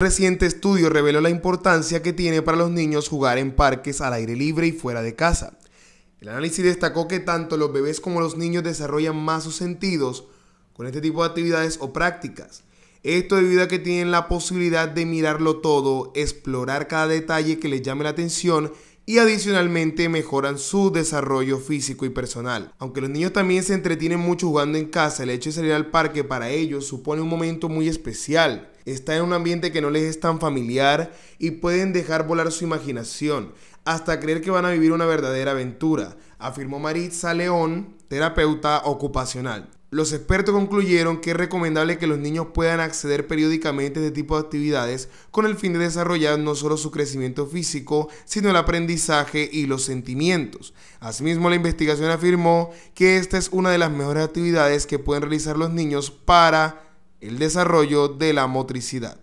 Un reciente estudio reveló la importancia que tiene para los niños jugar en parques al aire libre y fuera de casa. El análisis destacó que tanto los bebés como los niños desarrollan más sus sentidos con este tipo de actividades o prácticas. Esto debido a que tienen la posibilidad de mirarlo todo, explorar cada detalle que les llame la atención y adicionalmente mejoran su desarrollo físico y personal. Aunque los niños también se entretienen mucho jugando en casa, el hecho de salir al parque para ellos supone un momento muy especial. Está en un ambiente que no les es tan familiar y pueden dejar volar su imaginación hasta creer que van a vivir una verdadera aventura, afirmó Maritza León, terapeuta ocupacional. Los expertos concluyeron que es recomendable que los niños puedan acceder periódicamente a este tipo de actividades con el fin de desarrollar no solo su crecimiento físico, sino el aprendizaje y los sentimientos. Asimismo, la investigación afirmó que esta es una de las mejores actividades que pueden realizar los niños para el desarrollo de la motricidad.